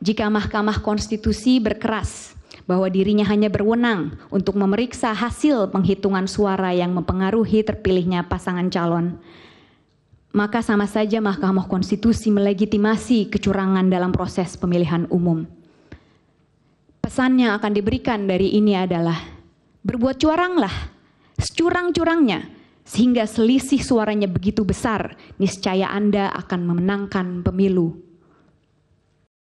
jika Mahkamah Konstitusi berkeras bahwa dirinya hanya berwenang untuk memeriksa hasil penghitungan suara yang mempengaruhi terpilihnya pasangan calon, maka sama saja Mahkamah Konstitusi melegitimasi kecurangan dalam proses pemilihan umum. Pesan yang akan diberikan dari ini adalah berbuat curanglah, securang-curangnya, sehingga selisih suaranya begitu besar, niscaya Anda akan memenangkan pemilu